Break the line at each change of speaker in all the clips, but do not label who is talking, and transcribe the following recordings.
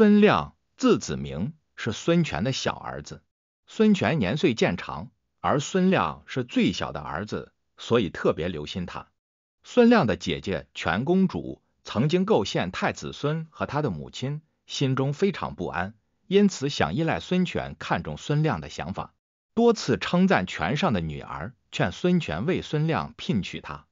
孙亮，字子明，是孙权的小儿子。孙权年岁渐长，而孙亮是最小的儿子，所以特别留心他。孙亮的姐姐全公主曾经构陷太子孙和，他的母亲心中非常不安，因此想依赖孙权看重孙亮的想法，多次称赞权上的女儿，劝孙权为孙亮聘娶她。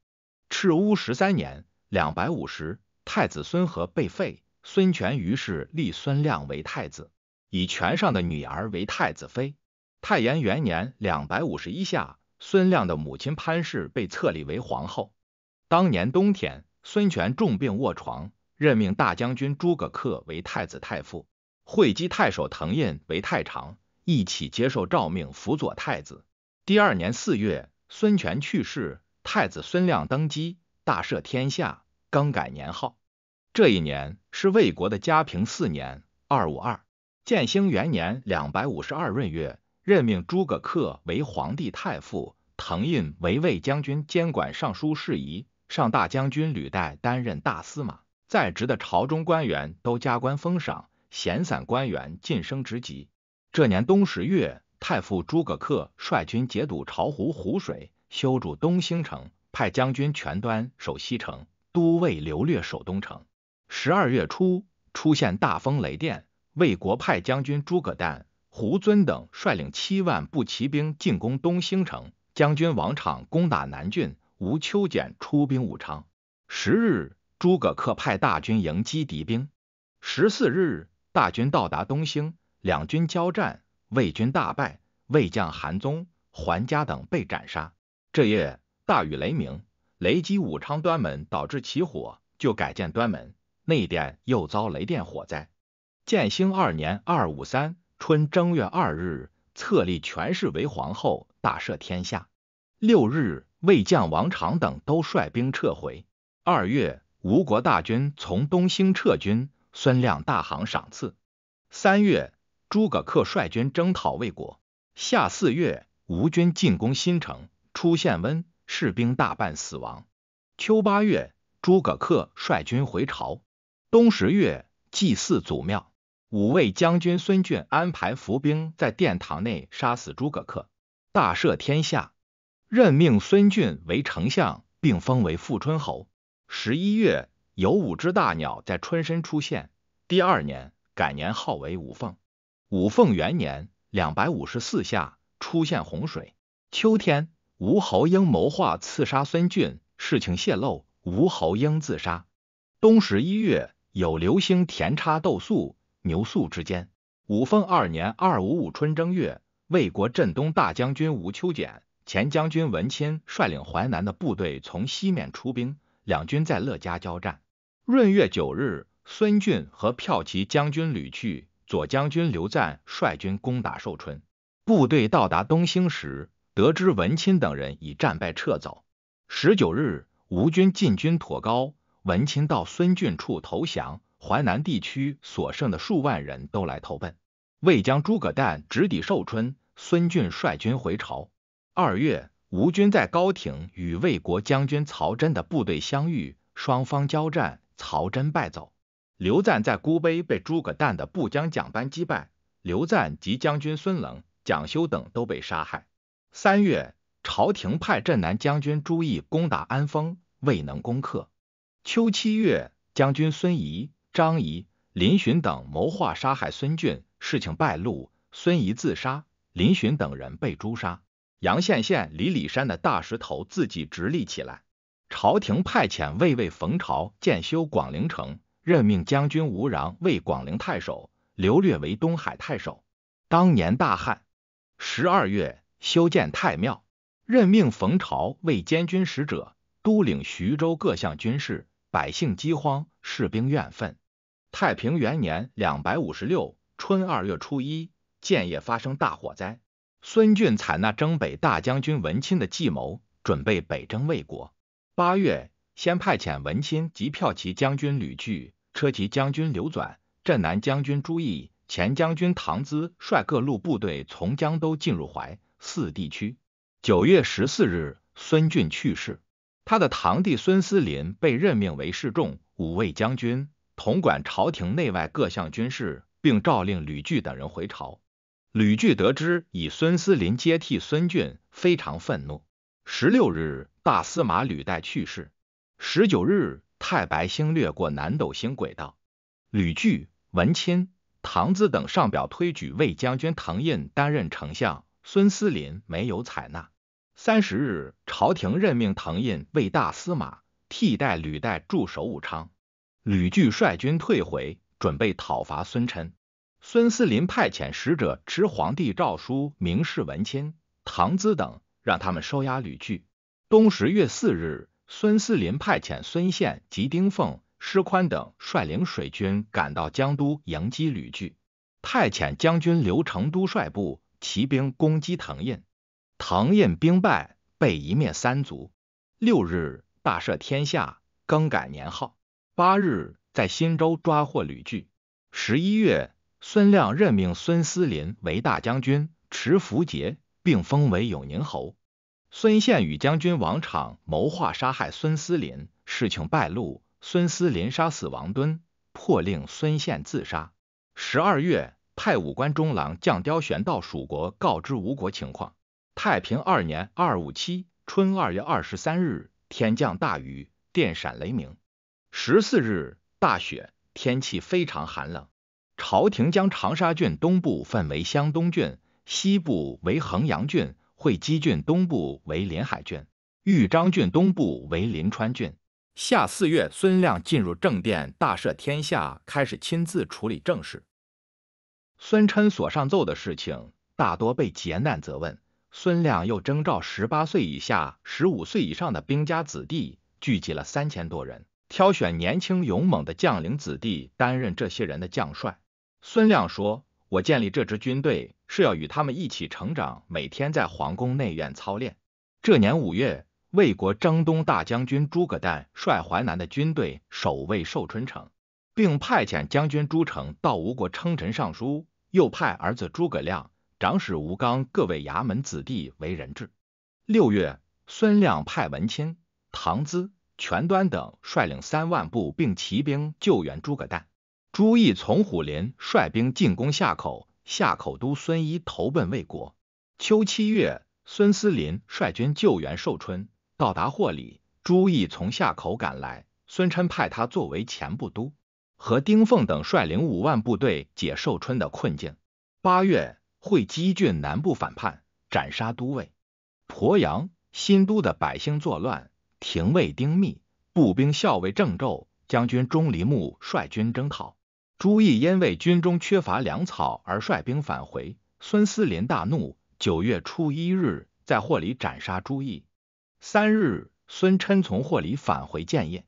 赤乌十三年（两百五十），太子孙和被废。孙权于是立孙亮为太子，以权上的女儿为太子妃。太元元年（两百五十一下），孙亮的母亲潘氏被册立为皇后。当年冬天，孙权重病卧床，任命大将军诸葛恪为太子太傅，会稽太守滕胤为太常，一起接受诏命辅佐太子。第二年四月，孙权去世，太子孙亮登基，大赦天下，更改年号。这一年是魏国的嘉平四年（二五二），建兴元年两百五十二闰月，任命诸葛恪为皇帝太傅，滕胤为魏将军，监管尚书事宜，上大将军履带担任大司马。在职的朝中官员都加官封赏，闲散官员晋升职级。这年冬十月，太傅诸葛恪率军截堵巢湖湖水，修筑东兴城，派将军全端守西城，都尉刘略守东城。十二月初出现大风雷电，魏国派将军诸葛诞、胡遵等率领七万步骑兵进攻东兴城，将军王昶攻打南郡，吴秋俭出兵武昌。十日，诸葛恪派大军迎击敌兵。十四日，大军到达东兴，两军交战，魏军大败，魏将韩宗、桓嘉等被斩杀。这夜大雨雷鸣，雷击武昌端门，导致起火，就改建端门。内殿又遭雷电火灾。建兴二年二五三春正月二日，册立权势为皇后，大赦天下。六日，魏将王常等都率兵撤回。二月，吴国大军从东兴撤军，孙亮大行赏赐。三月，诸葛恪率军征讨魏国。夏四月，吴军进攻新城，初献温，士兵大半死亡。秋八月，诸葛恪率军回朝。冬十月，祭祀祖庙。五位将军孙俊安排伏兵在殿堂内杀死诸葛恪，大赦天下，任命孙俊为丞相，并封为富春侯。十一月，有五只大鸟在春申出现。第二年，改年号为吴凤。五凤元年两百五十四夏，出现洪水。秋天，吴侯英谋划刺杀孙俊，事情泄露，吴侯英自杀。冬十一月。有流星田插豆粟牛粟之间。五凤二年二五五春正月，魏国镇东大将军吴秋俭、前将军文钦率领淮南的部队从西面出兵，两军在乐嘉交战。闰月九日，孙俊和骠骑将军吕去、左将军刘赞率军攻打寿春。部队到达东兴时，得知文钦等人已战败撤走。十九日，吴军进军妥高。文钦到孙峻处投降，淮南地区所剩的数万人都来投奔。魏将诸葛诞直抵寿春，孙峻率军回朝。二月，吴军在高亭与魏国将军曹真的部队相遇，双方交战，曹真败走。刘赞在孤碑被诸葛诞的部将蒋班击败，刘赞及将军孙冷、蒋修等都被杀害。三月，朝廷派镇南将军朱毅攻打安丰，未能攻克。秋七月，将军孙仪、张仪、林询等谋划杀害孙俊，事情败露，孙仪自杀，林询等人被诛杀。阳羡县李里山的大石头自己直立起来。朝廷派遣卫尉冯朝建修广陵城，任命将军吴壤为广陵太守，刘略为东海太守。当年大旱，十二月修建太庙，任命冯朝为监军使者，督领徐州各项军事。百姓饥荒，士兵怨愤。太平元年两百五十六春二月初一，建业发生大火灾。孙俊采纳征北大将军文钦的计谋，准备北征魏国。八月，先派遣文钦及骠骑将军吕据、车骑将军刘纂、镇南将军朱毅、前将军唐咨率各路部队从江都进入淮泗地区。九月十四日，孙俊去世。他的堂弟孙思林被任命为侍中、五位将军，统管朝廷内外各项军事，并诏令吕据等人回朝。吕据得知以孙思林接替孙俊，非常愤怒。十六日，大司马吕岱去世。十九日，太白星掠过南斗星轨道。吕据、文钦、唐咨等上表推举魏将军唐胤担任丞相，孙思林没有采纳。三十日，朝廷任命唐胤为大司马，替代吕岱驻守武昌。吕据率军退回，准备讨伐孙琛。孙思林派遣使者持皇帝诏书，明示文钦、唐咨等，让他们收押吕据。冬十月四日，孙思林派遣孙宪及丁奉、施宽等率领水军赶到江都迎击吕据，派遣将军刘成都率部骑兵攻击唐印。唐胤兵败，被夷灭三族。六日大赦天下，更改年号。八日，在新州抓获吕据。十一月，孙亮任命孙思林为大将军，持符节，并封为永宁侯。孙宪与将军王昶谋划杀害孙思林，事情败露，孙思林杀死王敦，迫令孙宪自杀。十二月，派武官中郎将刁玄到蜀国，告知吴国情况。太平二年二五七春二月二十三日，天降大雨，电闪雷鸣。十四日大雪，天气非常寒冷。朝廷将长沙郡东部分为湘东郡，西部为衡阳郡；会稽郡东部为临海郡，豫章郡东部为临川郡。夏四月，孙亮进入正殿，大赦天下，开始亲自处理政事。孙琛所上奏的事情，大多被劫难责问。孙亮又征召十八岁以下、十五岁以上的兵家子弟，聚集了三千多人，挑选年轻勇猛的将领子弟担任这些人的将帅。孙亮说：“我建立这支军队是要与他们一起成长，每天在皇宫内院操练。”这年五月，魏国征东大将军诸葛诞率淮南的军队守卫寿春城，并派遣将军朱成到吴国称臣上书，又派儿子诸葛亮。长史吴刚各为衙门子弟为人质。六月，孙亮派文钦、唐咨、全端等率领三万步并骑兵救援诸葛诞。朱毅从虎林率兵进攻夏口，夏口都孙一投奔魏国。秋七月，孙思林率军救援寿春，到达霍里。朱毅从夏口赶来，孙琛派他作为前部都，和丁奉等率领五万部队解寿春的困境。八月。会稽郡南部反叛，斩杀都尉。鄱阳、新都的百姓作乱，廷尉丁密、步兵校尉郑胄、将军钟离牧率军征讨。朱毅因为军中缺乏粮草而率兵返回。孙思邈大怒，九月初一日在霍里斩杀朱毅。三日，孙琛从霍里返回建业。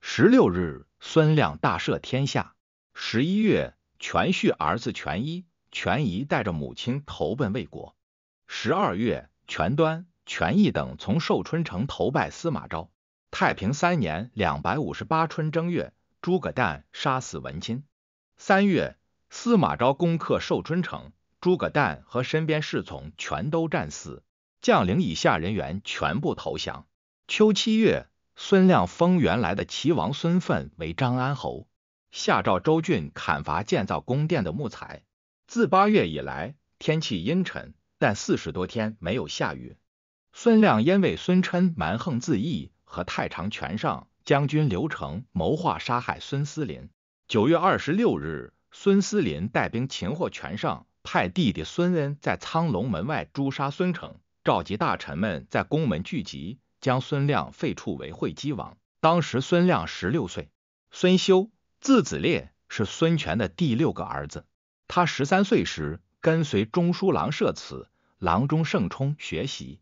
十六日，孙亮大赦天下。十一月，全叙儿子全一。权仪带着母亲投奔魏国。十二月，权端、权义等从寿春城投拜司马昭。太平三年两百五十八春正月，诸葛诞杀死文钦。三月，司马昭攻克寿春城，诸葛诞和身边侍从全都战死，将领以下人员全部投降。秋七月，孙亮封原来的齐王孙奋为张安侯，下诏周郡砍伐建造宫殿的木材。自八月以来，天气阴沉，但四十多天没有下雨。孙亮因为孙琛蛮横恣意，和太常权上将军刘成谋划杀害孙思林。九月二十六日，孙思林带兵擒获权上，派弟弟孙恩在苍龙门外诛杀孙成，召集大臣们在宫门聚集，将孙亮废黜为会稽王。当时孙亮十六岁。孙休，字子烈，是孙权的第六个儿子。他十三岁时跟随中书郎舍此，郎中盛冲学习。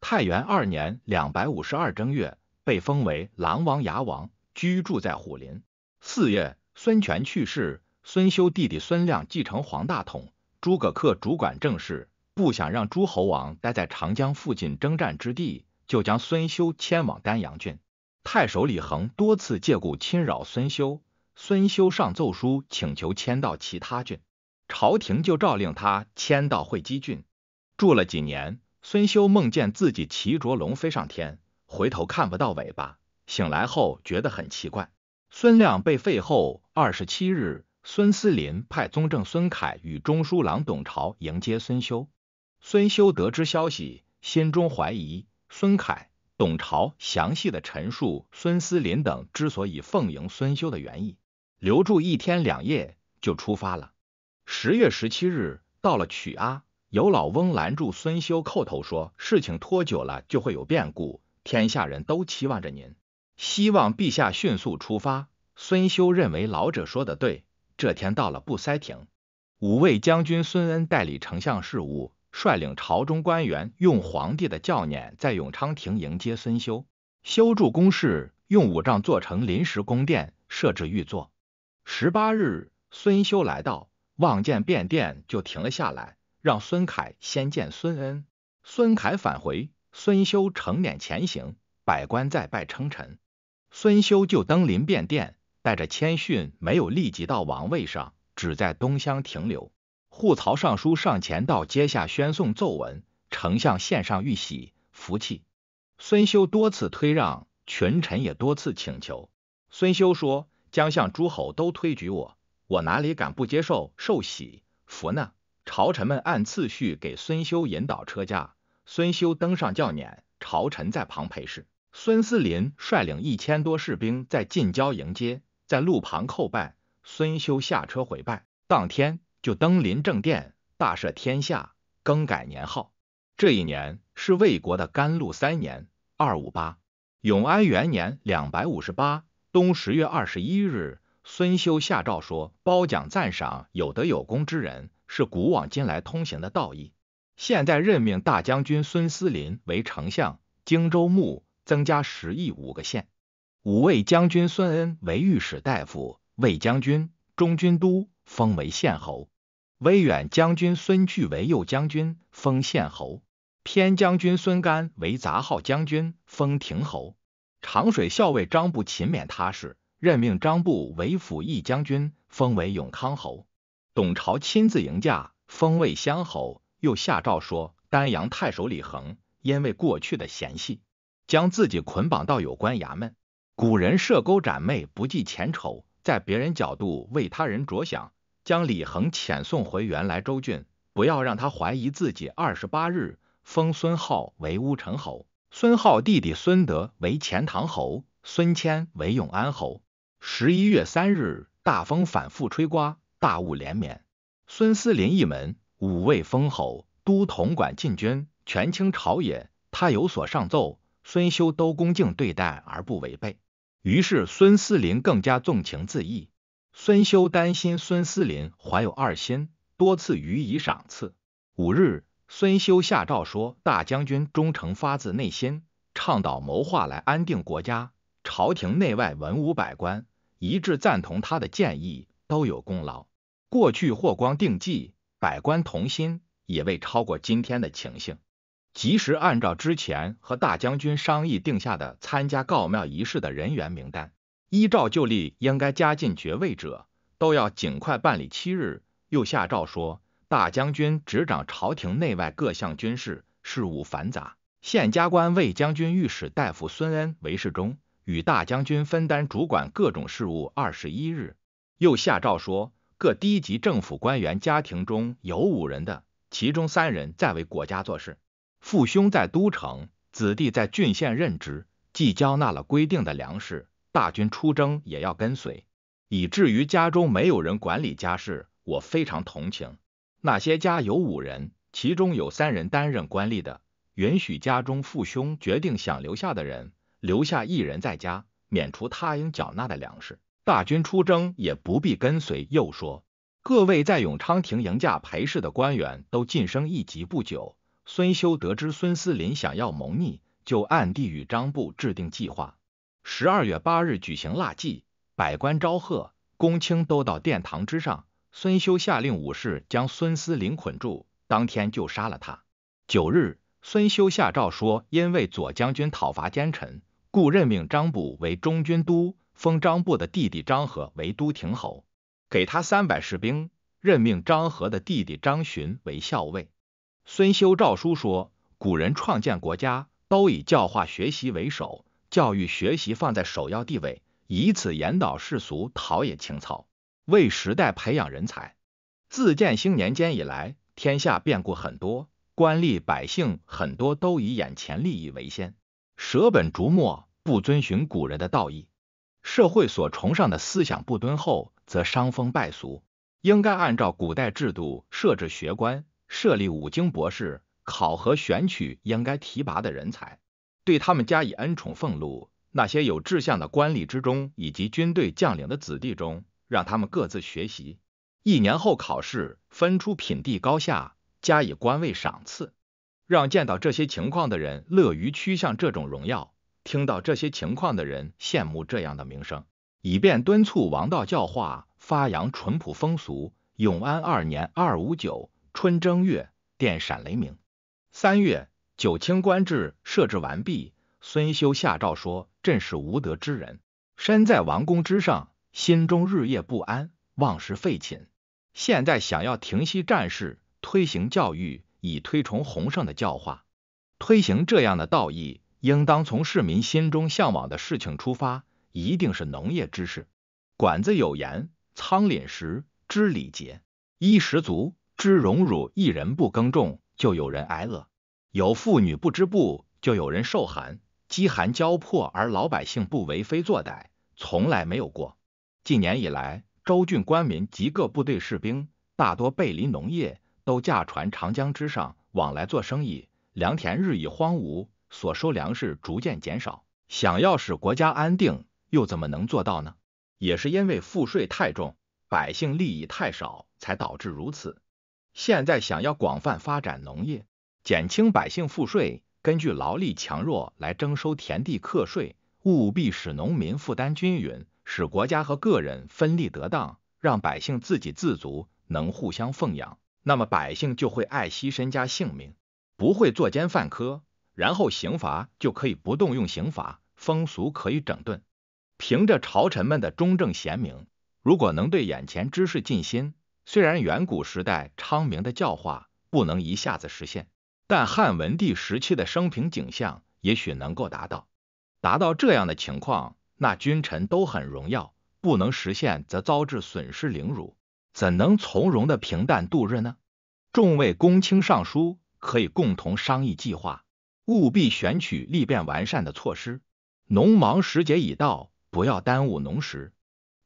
太元二年（两百五十二）正月，被封为狼王、牙王，居住在虎林。四月，孙权去世，孙休弟弟孙亮继承皇大统。诸葛恪主管政事，不想让诸侯王待在长江附近征战之地，就将孙休迁往丹阳郡。太守李衡多次借故侵扰孙休，孙休上奏书请求迁到其他郡。朝廷就诏令他迁到会稽郡，住了几年。孙修梦见自己骑着龙飞上天，回头看不到尾巴。醒来后觉得很奇怪。孙亮被废后二十七日，孙思林派宗正孙凯与中书郎董朝迎接孙修。孙修得知消息，心中怀疑孙凯、董朝详细的陈述孙思林等之所以奉迎孙修的原意，留住一天两夜，就出发了。十月十七日，到了曲阿，有老翁拦住孙修，叩头说：“事情拖久了就会有变故，天下人都期望着您，希望陛下迅速出发。”孙修认为老者说的对。这天到了不塞亭，五位将军孙恩代理丞相事务，率领朝中官员，用皇帝的教辇在永昌亭迎接孙修。修筑宫室，用五丈做成临时宫殿，设置御座。十八日，孙修来到。望见便殿，就停了下来，让孙凯先见孙恩。孙凯返回，孙修成辇前行，百官再拜称臣。孙修就登临便殿，带着谦逊，没有立即到王位上，只在东厢停留。户曹尚书上前到阶下宣送奏文，丞相献上玉玺，服气。孙修多次推让，群臣也多次请求。孙修说：“将向诸侯都推举我。”我哪里敢不接受受喜福呢？朝臣们按次序给孙修引导车驾，孙修登上轿辇，朝臣在旁陪侍。孙思琳率领一千多士兵在近郊迎接，在路旁叩拜。孙修下车回拜。当天就登临正殿，大赦天下，更改年号。这一年是魏国的甘露三年（二五八），永安元年（两百五十八）冬十月二十一日。孙休下诏说：“褒奖赞赏有德有功之人，是古往今来通行的道义。现在任命大将军孙思林为丞相，荆州牧增加十邑五个县。五位将军孙恩为御史大夫，卫将军中军都封为县侯。威远将军孙据为右将军，封县侯。偏将军孙干为杂号将军，封亭侯。长水校尉张不勤勉踏实。”任命张部为辅义将军，封为永康侯。董朝亲自迎驾，封魏乡侯。又下诏说：丹阳太守李衡因为过去的嫌隙，将自己捆绑到有关衙门。古人射钩斩妹，不计前仇，在别人角度为他人着想，将李衡遣送回原来州郡，不要让他怀疑自己。二十八日，封孙浩为乌程侯，孙浩弟弟孙德为钱塘侯，孙谦为永安侯。十一月三日，大风反复吹刮，大雾连绵。孙思陵一门五位封侯，都统管禁军，权倾朝野。他有所上奏，孙修都恭敬对待而不违背。于是孙思陵更加纵情恣意。孙修担心孙思陵怀有二心，多次予以赏赐。五日，孙修下诏说：“大将军忠诚发自内心，倡导谋划来安定国家，朝廷内外文武百官。”一致赞同他的建议，都有功劳。过去霍光定计，百官同心，也未超过今天的情形。及时按照之前和大将军商议定下的参加告庙仪式的人员名单，依照旧例，应该加进爵位者，都要尽快办理。七日，又下诏说，大将军执掌朝廷内外各项军事事务繁杂，现加官魏将军御史大夫孙恩为侍中。与大将军分担主管各种事务。二十一日，又下诏说：各低级政府官员家庭中有五人的，其中三人在为国家做事，父兄在都城，子弟在郡县任职，既交纳了规定的粮食，大军出征也要跟随，以至于家中没有人管理家事，我非常同情那些家有五人，其中有三人担任官吏的，允许家中父兄决定想留下的人。留下一人在家，免除他应缴纳的粮食。大军出征也不必跟随。又说，各位在永昌亭迎驾陪侍的官员都晋升一级。不久，孙修得知孙思林想要谋逆，就暗地与张部制定计划。十二月八日举行腊祭，百官朝贺，公卿都到殿堂之上。孙修下令武士将孙思林捆住，当天就杀了他。九日，孙修下诏说，因为左将军讨伐奸臣。故任命张部为中军都，封张部的弟弟张和为都亭侯，给他三百士兵，任命张和的弟弟张巡为校尉。孙修诏书说：古人创建国家，都以教化学习为首，教育学习放在首要地位，以此引导世俗，陶冶情操，为时代培养人才。自建兴年间以来，天下变故很多，官吏百姓很多都以眼前利益为先。舍本逐末，不遵循古人的道义；社会所崇尚的思想不敦厚，则伤风败俗。应该按照古代制度设置学官，设立五经博士，考核选取应该提拔的人才，对他们加以恩宠俸禄。那些有志向的官吏之中以及军队将领的子弟中，让他们各自学习，一年后考试，分出品地高下，加以官位赏赐。让见到这些情况的人乐于趋向这种荣耀，听到这些情况的人羡慕这样的名声，以便敦促王道教化，发扬淳朴风俗。永安二年二五九春正月，电闪雷鸣。三月，九卿官制设置完毕。孙休下诏说：“朕是无德之人，身在王宫之上，心中日夜不安，望食废寝。现在想要停息战事，推行教育。”以推崇洪圣的教化，推行这样的道义，应当从市民心中向往的事情出发，一定是农业之事。管子有言：“仓廪实，知礼节；衣食足，知荣辱。”一人不耕种，就有人挨饿；有妇女不织布，就有人受寒。饥寒交迫而老百姓不为非作歹，从来没有过。近年来，州郡官民及各部队士兵大多背离农业。都驾船长江之上往来做生意，良田日益荒芜，所收粮食逐渐减少。想要使国家安定，又怎么能做到呢？也是因为赋税太重，百姓利益太少，才导致如此。现在想要广泛发展农业，减轻百姓赋税，根据劳力强弱来征收田地课税，务必使农民负担均匀，使国家和个人分利得当，让百姓自给自足，能互相奉养。那么百姓就会爱惜身家性命，不会作奸犯科，然后刑罚就可以不动用刑罚，风俗可以整顿。凭着朝臣们的忠正贤明，如果能对眼前之事尽心，虽然远古时代昌明的教化不能一下子实现，但汉文帝时期的升平景象也许能够达到。达到这样的情况，那君臣都很荣耀；不能实现，则遭致损失凌辱，怎能从容的平淡度日呢？众位公卿尚书可以共同商议计划，务必选取利便完善的措施。农忙时节已到，不要耽误农时。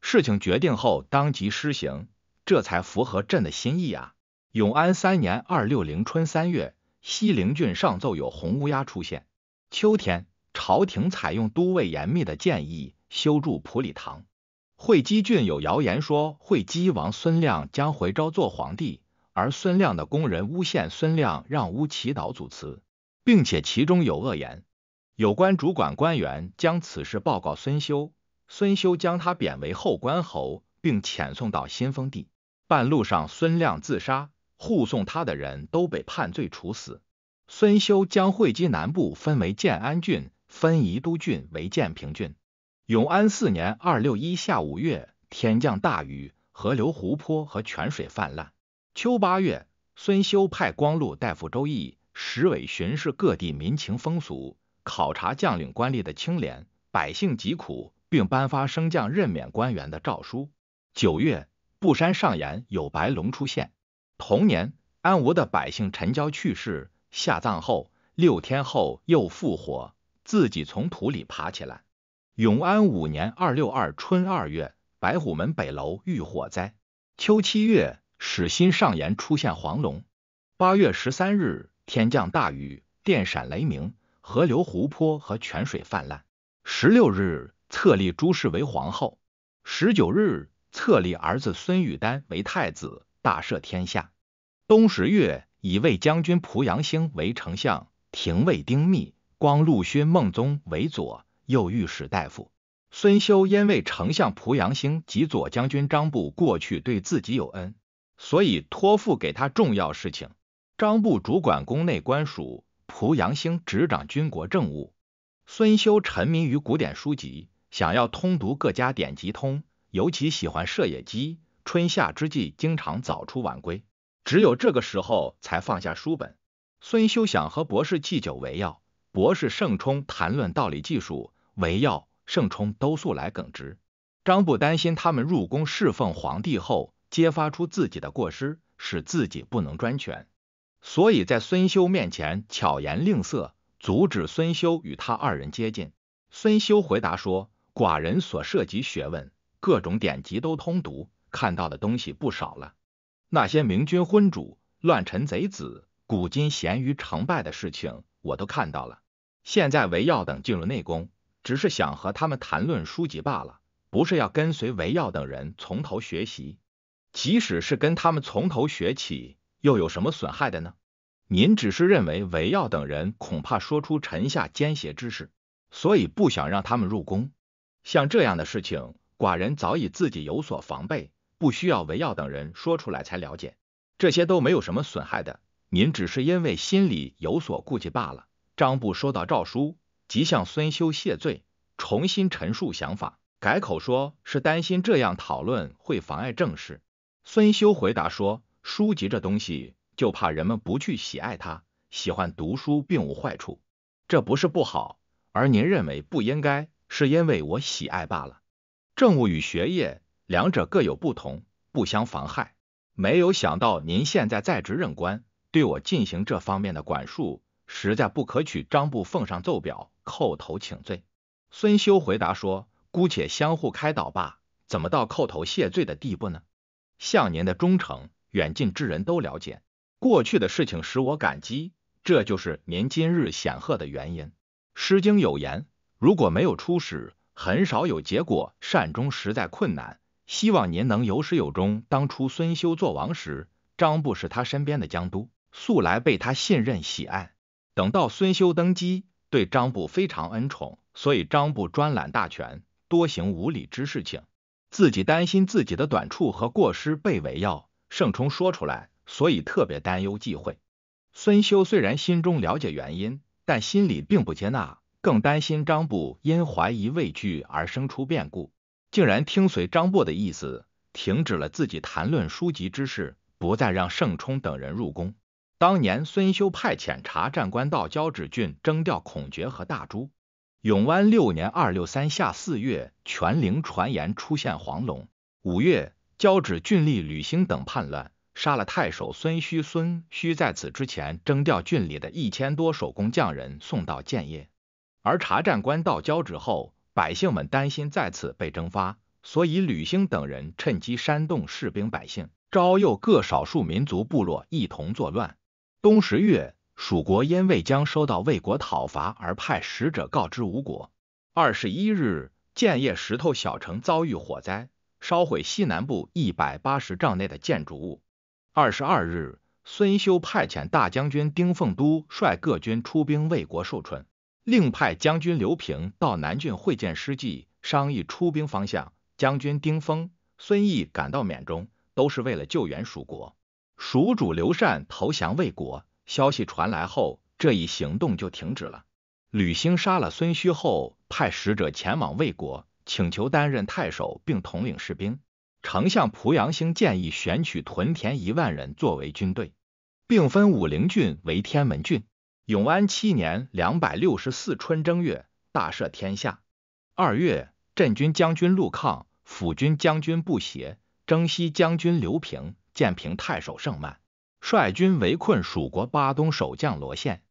事情决定后，当即施行，这才符合朕的心意啊！永安三年二六零春三月，西陵郡上奏有红乌鸦出现。秋天，朝廷采用都尉严密的建议，修筑普礼堂。会稽郡有谣言说，会稽王孙亮将回朝做皇帝。而孙亮的工人诬陷孙亮让乌祈祷组词，并且其中有恶言。有关主管官员将此事报告孙修，孙修将他贬为后官侯，并遣送到新丰地。半路上，孙亮自杀，护送他的人都被判罪处死。孙修将会稽南部分为建安郡，分宜都郡为建平郡。永安四年（二六一）下五月，天降大雨，河流、湖泊和泉水泛滥。秋八月，孙修派光禄大夫周易石伟巡视各地民情风俗，考察将领官吏的清廉、百姓疾苦，并颁发升降任免官员的诏书。九月，布山上岩有白龙出现。同年，安吴的百姓陈交去世，下葬后六天后又复活，自己从土里爬起来。永安五年二六二春二月，白虎门北楼遇火灾。秋七月。使新上言出现黄龙。八月十三日，天降大雨，电闪雷鸣，河流湖泊和泉水泛滥。十六日，册立朱氏为皇后。十九日，册立儿子孙玉丹为太子，大赦天下。冬十月，以卫将军濮阳兴为丞相，廷尉丁密、光禄勋孟宗为左右御史大夫。孙修因为丞相濮阳兴及左将军张布过去对自己有恩。所以托付给他重要事情。张部主管宫内官署，濮阳兴执掌军国政务。孙修沉迷于古典书籍，想要通读各家典籍通，尤其喜欢射野鸡。春夏之际，经常早出晚归，只有这个时候才放下书本。孙修想和博士祭酒为药，博士盛冲谈论道理技术，为药盛冲都素来耿直。张部担心他们入宫侍奉皇帝后。揭发出自己的过失，使自己不能专权，所以在孙修面前巧言令色，阻止孙修与他二人接近。孙修回答说：“寡人所涉及学问，各种典籍都通读，看到的东西不少了。那些明君昏主、乱臣贼子、古今贤愚成败的事情，我都看到了。现在韦耀等进入内宫，只是想和他们谈论书籍罢了，不是要跟随韦耀等人从头学习。”即使是跟他们从头学起，又有什么损害的呢？您只是认为韦耀等人恐怕说出臣下奸邪之事，所以不想让他们入宫。像这样的事情，寡人早已自己有所防备，不需要韦耀等人说出来才了解。这些都没有什么损害的，您只是因为心里有所顾忌罢了。张布收到诏书，即向孙修谢罪，重新陈述想法，改口说是担心这样讨论会妨碍政事。孙修回答说：“书籍这东西，就怕人们不去喜爱它。喜欢读书并无坏处，这不是不好，而您认为不应该，是因为我喜爱罢了。政务与学业，两者各有不同，不相妨害。没有想到您现在在职任官，对我进行这方面的管束，实在不可取。”张部奉上奏表，叩头请罪。孙修回答说：“姑且相互开导吧，怎么到叩头谢罪的地步呢？”向您的忠诚，远近之人都了解。过去的事情使我感激，这就是您今日显赫的原因。《诗经》有言：“如果没有出始，很少有结果，善终实在困难。”希望您能有始有终。当初孙休做王时，张布是他身边的江都，素来被他信任喜爱。等到孙休登基，对张布非常恩宠，所以张布专揽大权，多行无礼之事情。自己担心自己的短处和过失被围绕，盛冲说出来，所以特别担忧忌讳。孙修虽然心中了解原因，但心里并不接纳，更担心张布因怀疑畏惧而生出变故，竟然听随张布的意思，停止了自己谈论书籍之事，不再让盛冲等人入宫。当年孙修派遣查战官道交趾俊征调孔爵和大朱。永安六年二六三夏四月，全陵传言出现黄龙。五月，交趾郡吏吕兴等叛乱，杀了太守孙须。孙须在此之前征调郡里的一千多手工匠人送到建业，而察战官到交趾后，百姓们担心再次被征发，所以吕兴等人趁机煽动士兵百姓，招诱各少数民族部落一同作乱。冬十月。蜀国因未将收到魏国讨伐，而派使者告知吴国。二十一日，建业石头小城遭遇火灾，烧毁西南部一百八十丈内的建筑物。二十二日，孙休派遣大将军丁奉都率各军出兵魏国寿春，另派将军刘平到南郡会见师季，商议出兵方向。将军丁峰、孙毅赶到缅中，都是为了救援蜀国。蜀主刘禅投降魏国。消息传来后，这一行动就停止了。吕兴杀了孙须后，派使者前往魏国，请求担任太守并统领士兵。丞相濮阳兴建议选取屯田一万人作为军队，并分武陵郡为天门郡。永安七年两百六十四春正月，大赦天下。二月，镇军将军陆抗、辅军将军步协、征西将军刘平、建平太守盛曼。率军围困蜀国巴东守将罗宪。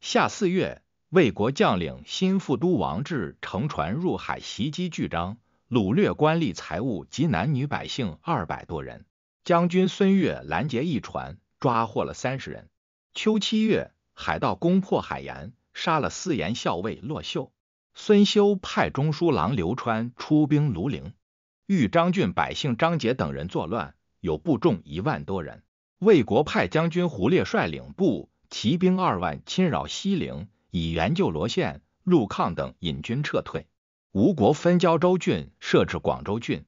夏四月，魏国将领新副都王志乘船入海袭击巨章，掳掠官吏财物及男女百姓二百多人。将军孙越拦截一船，抓获了三十人。秋七月，海盗攻破海盐，杀了四盐校尉骆秀。孙休派中书郎刘川出兵庐陵。豫章郡百姓张杰等人作乱，有部众一万多人。魏国派将军胡烈率领部骑兵二万侵扰西陵，以援救罗宪、陆抗等引军撤退。吴国分交州郡设置广州郡。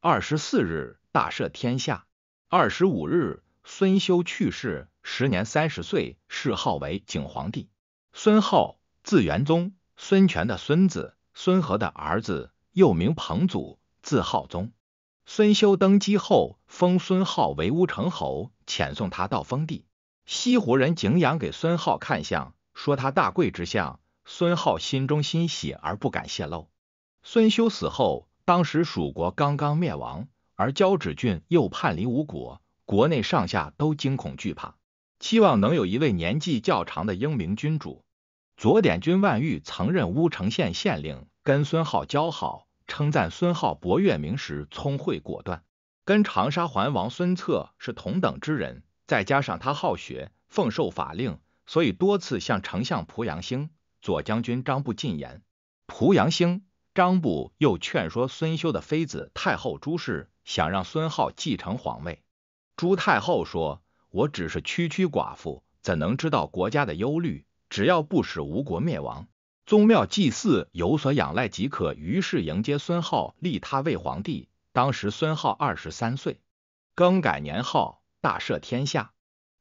二十四日大赦天下。二十五日，孙休去世，时年三十岁，谥号为景皇帝。孙浩，字元宗，孙权的孙子，孙和的儿子，又名彭祖，字浩宗。孙休登基后，封孙浩为乌程侯。遣送他到封地。西湖人景仰，给孙浩看相，说他大贵之相。孙浩心中欣喜，而不敢泄露。孙休死后，当时蜀国刚刚灭亡，而交趾郡又叛离吴国，国内上下都惊恐惧怕，期望能有一位年纪较长的英明君主。左典军万玉曾任乌城县县令，跟孙浩交好，称赞孙浩博越明时聪慧果断。跟长沙桓王孙策是同等之人，再加上他好学，奉受法令，所以多次向丞相濮阳兴、左将军张布进言。濮阳兴、张布又劝说孙休的妃子太后朱氏，想让孙浩继承皇位。朱太后说：“我只是区区寡妇，怎能知道国家的忧虑？只要不使吴国灭亡，宗庙祭祀有所仰赖即可。”于是迎接孙浩，立他为皇帝。当时孙皓二十三岁，更改年号，大赦天下。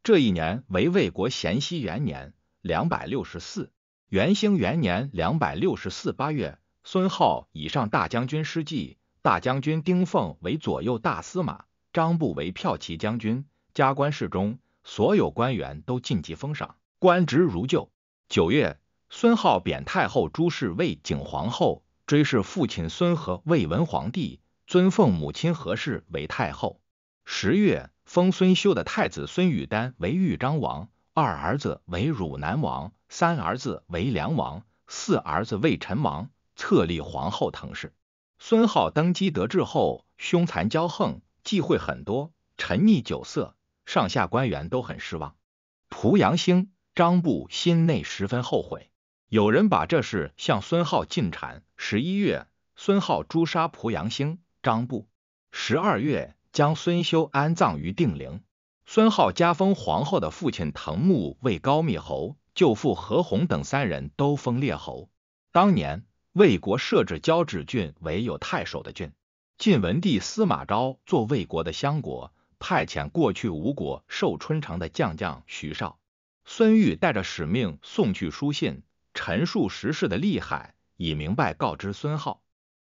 这一年为魏国咸熙元年（两百六十四），元兴元年（两百六十四）。八月，孙皓以上大将军师祭，大将军丁奉为左右大司马，张布为骠骑将军，加官侍中。所有官员都晋级封赏，官职如旧。九月，孙浩贬太后朱氏为景皇后，追谥父亲孙和为文皇帝。尊奉母亲何氏为太后。十月，封孙修的太子孙玉丹为豫章王，二儿子为汝南王，三儿子为梁王，四儿子为陈王。册立皇后腾氏。孙浩登基得志后，凶残骄横，忌讳很多，沉溺酒色，上下官员都很失望。濮阳兴、张布心内十分后悔。有人把这事向孙浩进谗。十一月，孙浩诛杀濮阳兴。张布十二月将孙休安葬于定陵。孙皓加封皇后的父亲滕木为高密侯，舅父何洪等三人都封列侯。当年魏国设置交趾郡，唯有太守的郡。晋文帝司马昭做魏国的相国，派遣过去吴国寿春城的将将徐绍、孙玉带着使命送去书信，陈述时事的厉害，以明白告知孙浩。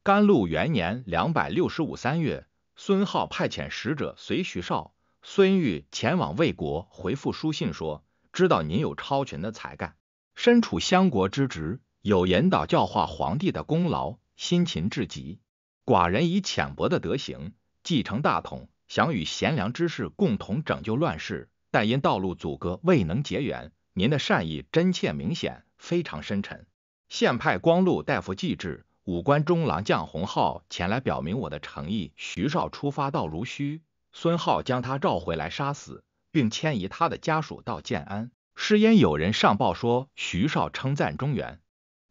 甘露元年两百六十五三月，孙皓派遣使者随徐绍、孙玉前往魏国，回复书信说：“知道您有超群的才干，身处相国之职，有引导教化皇帝的功劳，辛勤至极。寡人以浅薄的德行继承大统，想与贤良之士共同拯救乱世，但因道路阻隔未能结缘。您的善意真切明显，非常深沉。现派光禄大夫祭至。五官中郎将洪浩前来表明我的诚意。徐少出发到濡须，孙浩将他召回来杀死，并迁移他的家属到建安。是因有人上报说徐少称赞中原。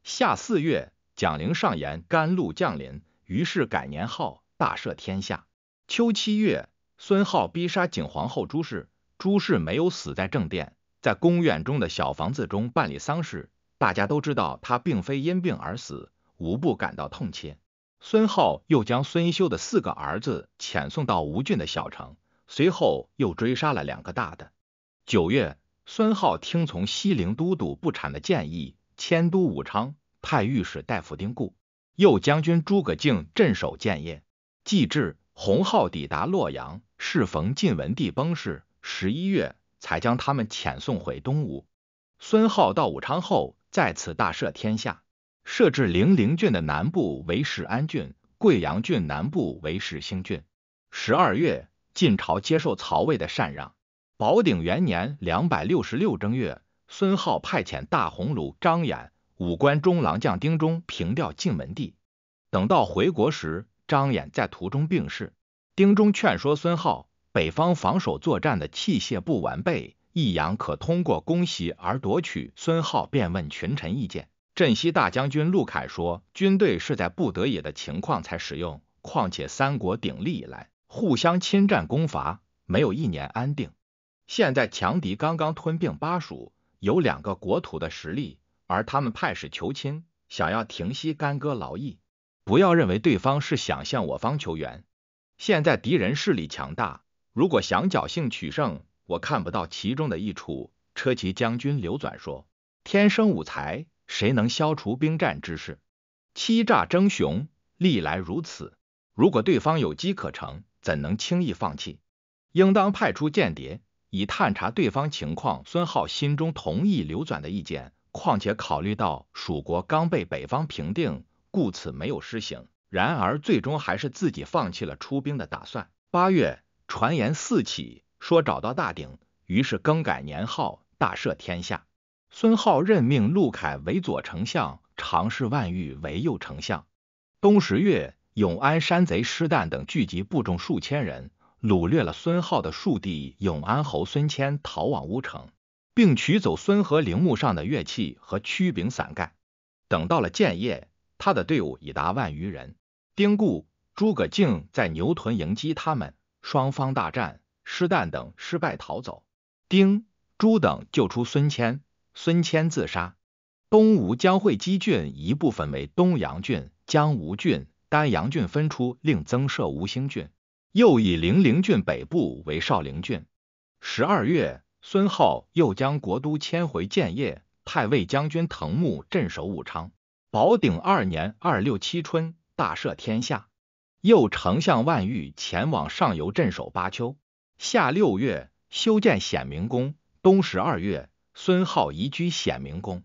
夏四月，蒋陵上言甘露降临，于是改年号，大赦天下。秋七月，孙浩逼杀景皇后朱氏，朱氏没有死在正殿，在宫苑中的小房子中办理丧事。大家都知道他并非因病而死。无不感到痛切。孙皓又将孙修的四个儿子遣送到吴郡的小城，随后又追杀了两个大的。九月，孙皓听从西陵都督不产的建议，迁都武昌，派御史大夫丁固、右将军诸葛瑾镇守建业。继至，洪浩抵达洛阳，适逢晋文帝崩逝，十一月才将他们遣送回东吴。孙浩到武昌后，再次大赦天下。设置零陵郡的南部为始安郡，贵阳郡南部为始兴郡。十二月，晋朝接受曹魏的禅让。宝鼎元年两百六十六正月，孙皓派遣大鸿胪张衍、五官中郎将丁忠平调晋文帝。等到回国时，张衍在途中病逝。丁忠劝说孙皓，北方防守作战的器械不完备，益阳可通过攻袭而夺取。孙皓便问群臣意见。镇西大将军陆凯说：“军队是在不得已的情况才使用，况且三国鼎立以来，互相侵占攻伐，没有一年安定。现在强敌刚刚吞并巴蜀，有两个国土的实力，而他们派使求亲，想要停息干戈劳役。不要认为对方是想向我方求援。现在敌人势力强大，如果想侥幸取胜，我看不到其中的益处。”车骑将军刘纂说：“天生武才。”谁能消除兵战之事？欺诈争雄历来如此。如果对方有机可乘，怎能轻易放弃？应当派出间谍，以探查对方情况。孙浩心中同意刘转的意见，况且考虑到蜀国刚被北方平定，故此没有施行。然而最终还是自己放弃了出兵的打算。八月，传言四起，说找到大鼎，于是更改年号，大赦天下。孙皓任命陆凯为左丞相，常侍万玉为右丞相。冬十月，永安山贼施旦等聚集部众数千人，掳掠了孙皓的庶弟永安侯孙谦，逃往乌城，并取走孙和陵墓上的乐器和曲柄伞盖。等到了建业，他的队伍已达万余人。丁固、诸葛静在牛屯迎击他们，双方大战，施旦等失败逃走。丁、朱等救出孙谦。孙谦自杀，东吴将会稽郡一部分为东阳郡、江吴郡、丹阳郡分出，另增设吴兴郡。又以零陵郡北部为少陵郡。十二月，孙皓又将国都迁回建业，太尉将军滕木镇守武昌。宝鼎二年二六七春，大赦天下。又丞相万裕前往上游镇守巴丘。夏六月，修建显明宫。冬十二月。孙皓移居显明宫。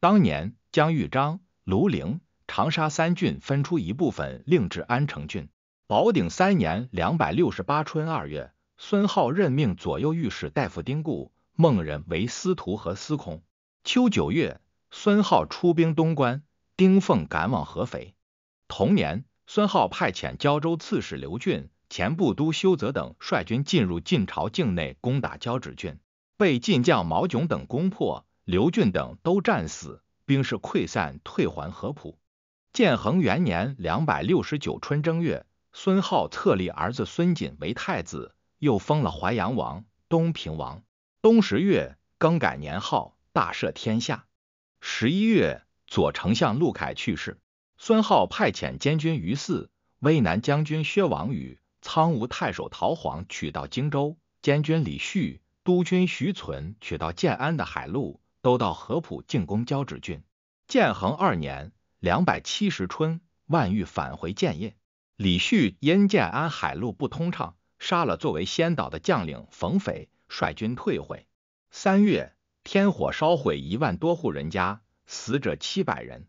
当年，江、豫、章、庐陵、长沙三郡分出一部分，另置安城郡。宝鼎三年（两百六十八）春二月，孙皓任命左右御史大夫丁固、孟仁为司徒和司空。秋九月，孙皓出兵东关，丁奉赶往合肥。同年，孙皓派遣胶州刺史刘俊、前部都修泽等率军进入晋朝境内，攻打交趾郡。被晋将毛炯等攻破，刘俊等都战死，兵士溃散，退还合浦。建恒元年两百六十九春正月，孙皓册立儿子孙瑾为太子，又封了淮阳王、东平王。冬十月，更改年号，大赦天下。十一月，左丞相陆凯去世，孙皓派遣监军于嗣、威南将军薛王宇、苍梧太守陶璜取到荆州，监军李旭、督军徐存取到建安的海路，都到合浦进攻交趾郡。建衡二年两百七十春，万裕返回建业。李旭因建安海路不通畅，杀了作为先导的将领冯斐，率军退回。三月，天火烧毁一万多户人家，死者七百人。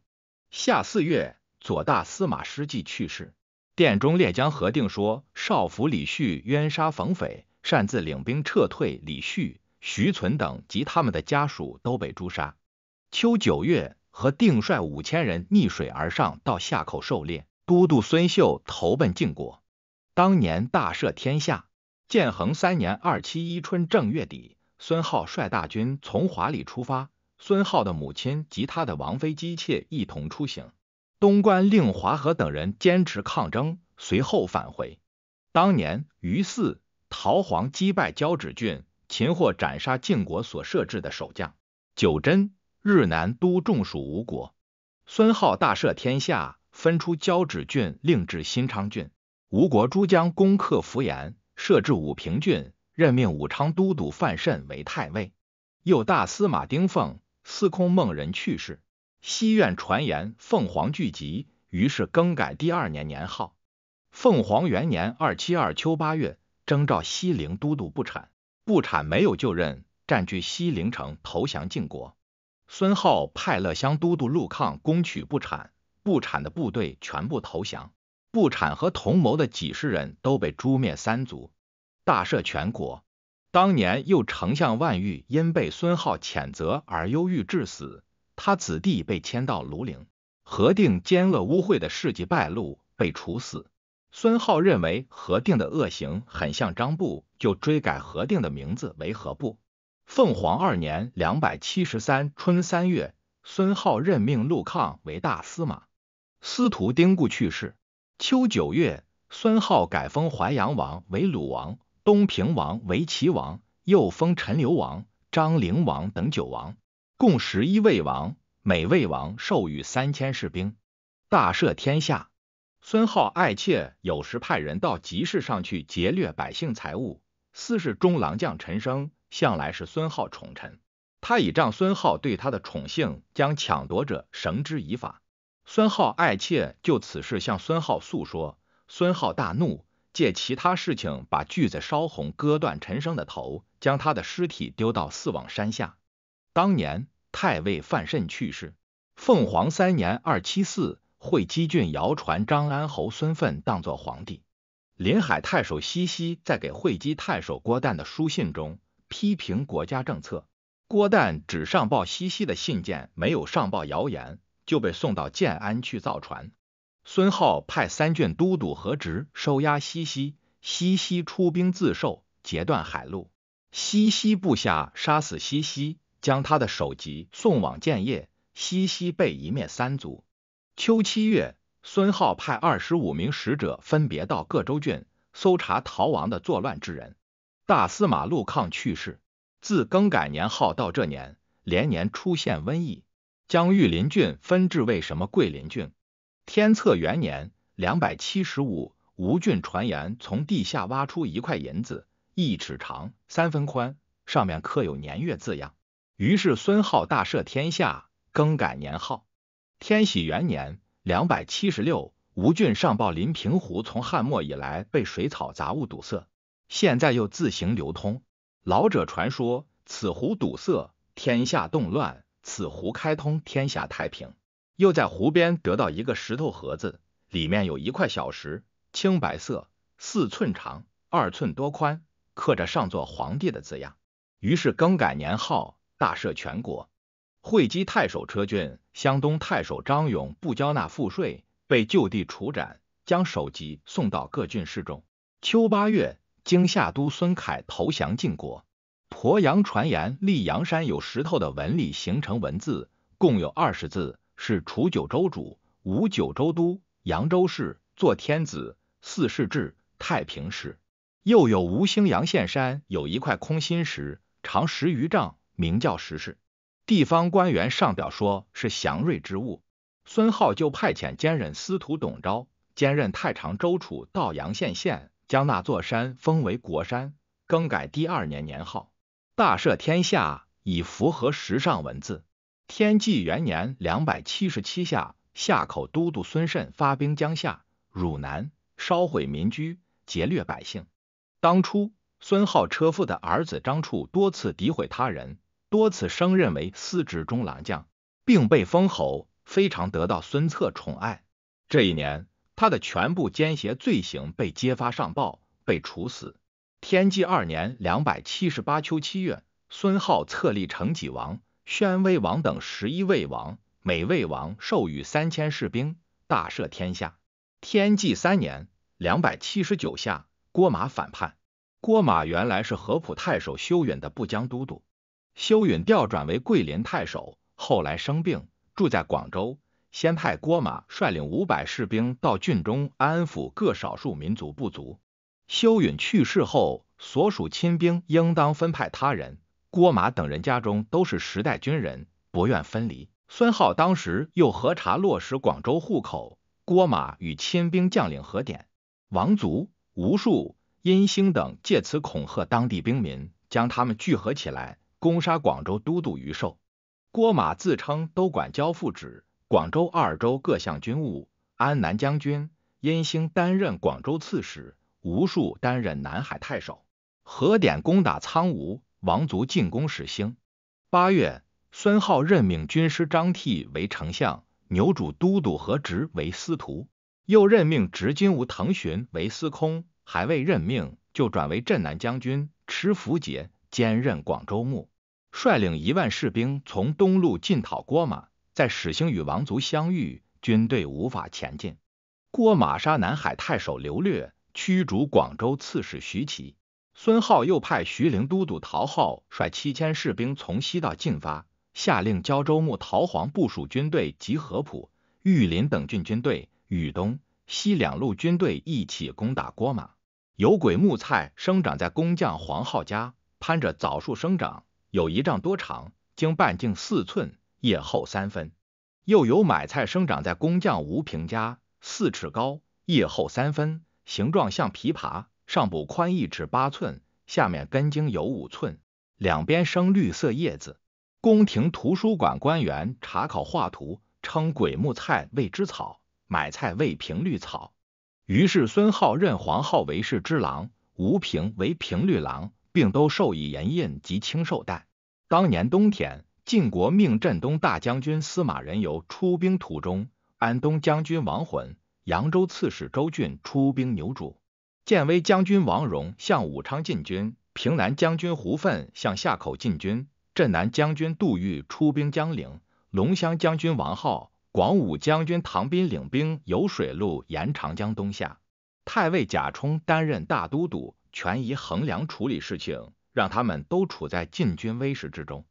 夏四月，左大司马师继去世。殿中列将何定说，少府李旭冤杀冯斐。擅自领兵撤退，李旭、徐存等及他们的家属都被诛杀。秋九月，和定率五千人逆水而上，到夏口狩猎。都督孙秀投奔晋国。当年大赦天下。建恒三年二七一春正月底，孙浩率大军从华里出发。孙浩的母亲及他的王妃姬妾一同出行。东关令华和等人坚持抗争，随后返回。当年于四。陶璜击败交趾郡，擒获斩杀晋国所设置的守将。九真、日南都中属吴国。孙皓大赦天下，分出交趾郡，令至新昌郡。吴国诸将攻克扶延，设置武平郡，任命武昌都督范慎为太尉。又大司马丁奉、司空孟人去世。西苑传言凤凰聚集，于是更改第二年年号。凤凰元年二七二秋八月。征召西陵都督不产，不产没有就任，占据西陵城投降晋国。孙皓派乐乡都督陆抗攻取不产，不产的部队全部投降，不产和同谋的几十人都被诛灭三族，大赦全国。当年又丞相万玉因被孙皓谴责而忧郁致死，他子弟被迁到庐陵。核定奸恶污秽的事迹败露，被处死。孙浩认为何定的恶行很像张布，就追改何定的名字为何布。凤凰二年（两百七十三）春三月，孙浩任命陆抗为大司马。司徒丁固去世。秋九月，孙浩改封淮阳王为鲁王，东平王为齐王，又封陈留王、张陵王等九王，共十一位王，每位王授予三千士兵，大赦天下。孙浩爱妾有时派人到集市上去劫掠百姓财物。四是中郎将陈生，向来是孙浩宠臣，他倚仗孙浩对他的宠幸，将抢夺者绳之以法。孙浩爱妾就此事向孙浩诉说，孙浩大怒，借其他事情把锯子烧红，割断陈生的头，将他的尸体丢到四望山下。当年太尉范慎去世，凤凰三年二七四。会稽郡谣传张安侯孙奋当作皇帝。临海太守西西在给会稽太守郭旦的书信中批评国家政策。郭旦只上报西西的信件，没有上报谣言，就被送到建安去造船。孙浩派三郡都督何植收押西西，西西出兵自守，截断海路。西西部下杀死西西，将他的首级送往建业。西西被夷灭三族。秋七月，孙浩派二十五名使者分别到各州郡搜查逃亡的作乱之人。大司马陆抗去世。自更改年号到这年，连年出现瘟疫。将玉林郡分置为什么桂林郡。天策元年，两百七十五，吴郡传言从地下挖出一块银子，一尺长，三分宽，上面刻有年月字样。于是孙浩大赦天下，更改年号。天禧元年，两百七十六，吴郡上报临平湖从汉末以来被水草杂物堵塞，现在又自行流通。老者传说此湖堵塞，天下动乱；此湖开通，天下太平。又在湖边得到一个石头盒子，里面有一块小石，青白色，四寸长，二寸多宽，刻着上座皇帝的字样。于是更改年号，大赦全国。会稽太守车俊。湘东太守张勇不交纳赋税，被就地处斩，将首级送到各郡示众。秋八月，经夏都孙凯投降晋国。鄱阳传言，溧阳山有石头的纹理形成文字，共有二十字，是楚九州主，吴九州都，扬州市作天子，四世至太平士。又有吴兴阳县山有一块空心石，长十余丈，名叫石氏。地方官员上表说，是祥瑞之物，孙浩就派遣兼任司徒董昭，兼任太常州处到阳县县，将那座山封为国山，更改第二年年号，大赦天下，以符合时尚文字。天纪元年两百七十七夏，夏口都督孙慎发兵江夏、汝南，烧毁民居，劫掠百姓。当初，孙浩车夫的儿子张处多次诋毁他人。多次升任为司职中郎将，并被封侯，非常得到孙策宠爱。这一年，他的全部奸邪罪行被揭发上报，被处死。天纪二年（两百七十八）秋七月，孙皓册立成纪王、宣威王等十一位王，每位王授予三千士兵，大赦天下。天纪三年（两百七十九）下），郭马反叛。郭马原来是合浦太守修远的部将都督。修允调转为桂林太守，后来生病，住在广州。先派郭马率领五百士兵到郡中安抚各少数民族部族。修允去世后，所属亲兵应当分派他人。郭马等人家中都是时代军人，不愿分离。孙浩当时又核查落实广州户口，郭马与亲兵将领核点，王族、吴树、殷兴等借此恐吓当地兵民，将他们聚合起来。攻杀广州都督于寿，郭马自称都管交付旨，广州二州各项军务。安南将军殷兴担任广州刺史，吴数担任南海太守。何典攻打苍梧，王族进攻始兴。八月，孙皓任命军师张悌为丞相，牛主都督何直为司徒，又任命执金吾腾询为司空，还未任命就转为镇南将军，持符节兼任广州牧。率领一万士兵从东路进讨郭马，在始兴与王族相遇，军队无法前进。郭马杀南海太守刘略，驱逐广州刺史徐齐。孙皓又派徐陵都督陶浩率七千士兵从西道进发，下令交州牧陶璜部署军队及合浦、玉林等郡军队，与东西两路军队一起攻打郭马。有鬼木菜生长在工匠黄浩家，攀着枣树生长。有一丈多长，经半径四寸，叶厚三分。又有买菜生长在工匠吴平家，四尺高，叶厚三分，形状像枇杷，上部宽一尺八寸，下面根茎有五寸，两边生绿色叶子。宫廷图书馆官员查考画图，称鬼木菜为之草，买菜为平绿草。于是孙浩任黄浩为侍之郎，吴平为平绿郎。并都授以盐印及青绶带。当年冬天，晋国命镇东大将军司马仁由出兵途中，安东将军王浑、扬州刺史周俊出兵牛渚，建威将军王荣向武昌进军，平南将军胡奋向夏口进军，镇南将军杜预出兵江陵，龙骧将军王浩、广武将军唐斌领兵由水路沿长江东下。太尉贾充担任大都督。权宜衡量处理事情，让他们都处在禁军威势之中。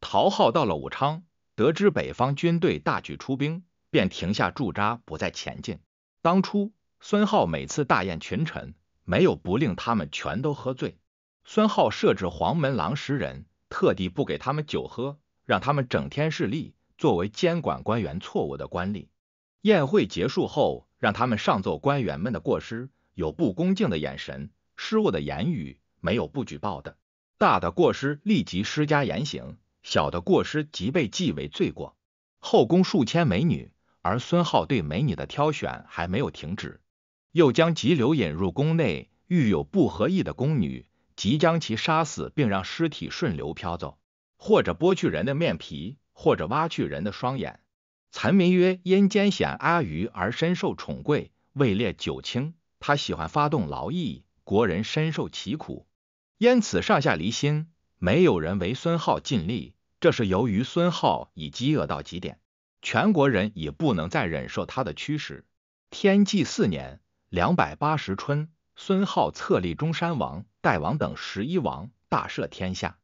陶浩到了武昌，得知北方军队大举出兵，便停下驻扎，不再前进。当初孙浩每次大宴群臣，没有不令他们全都喝醉。孙浩设置黄门郎十人，特地不给他们酒喝，让他们整天势力，作为监管官员错误的官吏。宴会结束后，让他们上奏官员们的过失，有不恭敬的眼神。失误的言语没有不举报的，大的过失立即施加严刑，小的过失即被记为罪过。后宫数千美女，而孙浩对美女的挑选还没有停止，又将急流引入宫内，遇有不合意的宫女，即将其杀死，并让尸体顺流漂走，或者剥去人的面皮，或者挖去人的双眼。残民曰：因奸险阿谀而深受宠贵，位列九卿。他喜欢发动劳役。国人深受其苦，因此上下离心，没有人为孙皓尽力。这是由于孙皓已饥饿到极点，全国人已不能再忍受他的驱使。天纪四年（两百八十春），孙浩册立中山王、代王等十一王，大赦天下。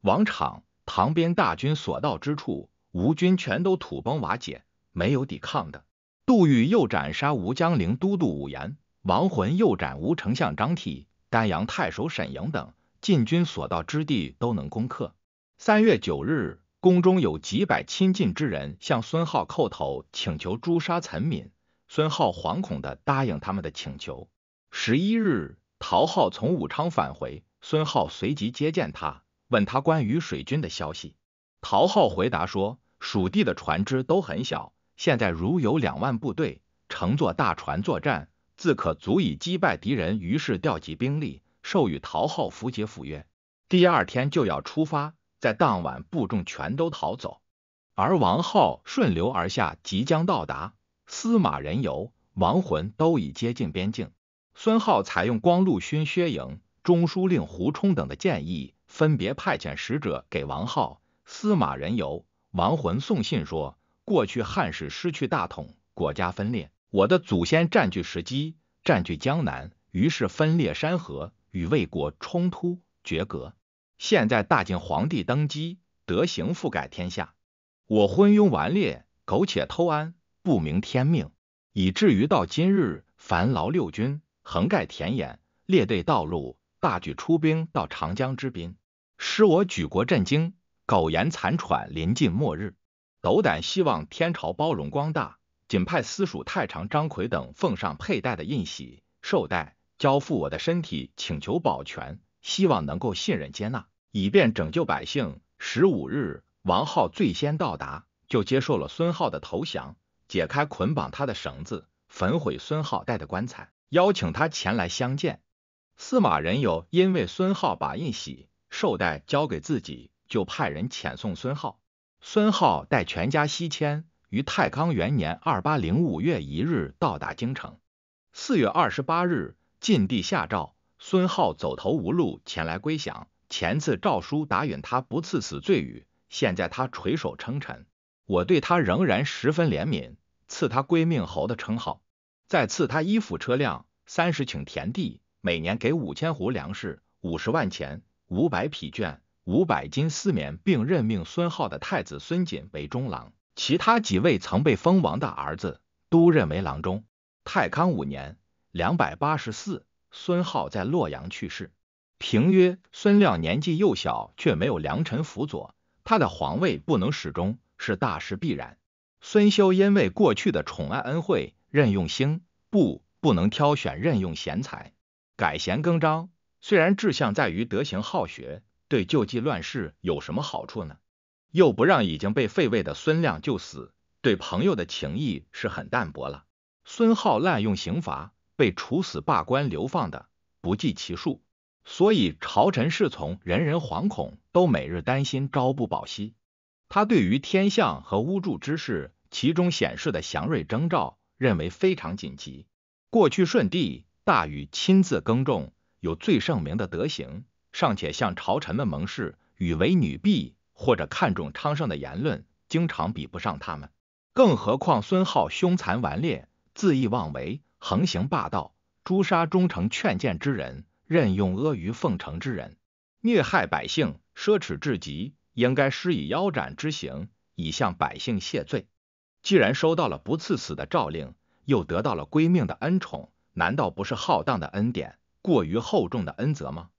王昶、唐边大军所到之处，吴军全都土崩瓦解，没有抵抗的。杜预又斩杀吴江陵都督武延。亡魂又斩吴丞相张体、丹阳太守沈莹等，晋军所到之地都能攻克。三月九日，宫中有几百亲近之人向孙浩叩头，请求诛杀岑敏。孙浩惶恐地答应他们的请求。十一日，陶浩从武昌返回，孙浩随即接见他，问他关于水军的消息。陶浩回答说，蜀地的船只都很小，现在如有两万部队乘坐大船作战。自可足以击败敌人，于是调集兵力，授予陶浩符节赴约。第二天就要出发，在当晚部众全都逃走，而王浩顺流而下，即将到达。司马仁由、王浑都已接近边境。孙浩采用光禄勋薛颖、中书令胡冲等的建议，分别派遣使者给王浩、司马仁由、王浑送信说：过去汉室失去大统，国家分裂。我的祖先占据时机，占据江南，于是分裂山河，与魏国冲突绝隔。现在大晋皇帝登基，德行覆盖天下。我昏庸顽劣，苟且偷安，不明天命，以至于到今日，烦劳六军，横盖田野，列队道路，大举出兵到长江之滨，使我举国震惊，苟延残喘，临近末日，斗胆希望天朝包容光大。仅派私署太常张奎等奉上佩戴的印玺、绶带，交付我的身体，请求保全，希望能够信任接纳，以便拯救百姓。十五日，王浩最先到达，就接受了孙浩的投降，解开捆绑他的绳子，焚毁孙浩带的棺材，邀请他前来相见。司马仁有因为孙浩把印玺、绶带交给自己，就派人遣送孙浩。孙浩带全家西迁。于太康元年二八零五月一日到达京城。四月二十八日，晋帝下诏，孙浩走投无路，前来归降。前次诏书答允他不赐死罪语，现在他垂手称臣，我对他仍然十分怜悯，赐他归命侯的称号，再赐他衣服车辆三十顷田地，每年给五千斛粮食、五十万钱、五百匹绢、五百斤丝绵，并任命孙浩的太子孙瑾为中郎。其他几位曾被封王的儿子都认为郎中。太康五年（两百八十四），孙浩在洛阳去世。评曰：孙亮年纪幼小，却没有良臣辅佐，他的皇位不能始终，是大势必然。孙修因为过去的宠爱恩惠，任用兴，不不能挑选任用贤才，改弦更张。虽然志向在于德行好学，对救济乱世有什么好处呢？又不让已经被废位的孙亮就死，对朋友的情谊是很淡薄了。孙浩滥用刑罚，被处死罢官流放的不计其数，所以朝臣侍从人人惶恐，都每日担心朝不保夕。他对于天象和巫祝之事，其中显示的祥瑞征兆，认为非常紧急。过去舜帝、大禹亲自耕种，有最盛名的德行，尚且向朝臣们盟誓，与为女婢或者看重昌盛的言论，经常比不上他们。更何况孙浩凶残顽劣、恣意妄为、横行霸道，诛杀忠诚劝谏之人，任用阿谀奉承之人，虐害百姓，奢侈至极，应该施以腰斩之刑，以向百姓谢罪。既然收到了不赐死的诏令，又得到了归命的恩宠，难道不是浩荡的恩典、过于厚重的恩泽吗？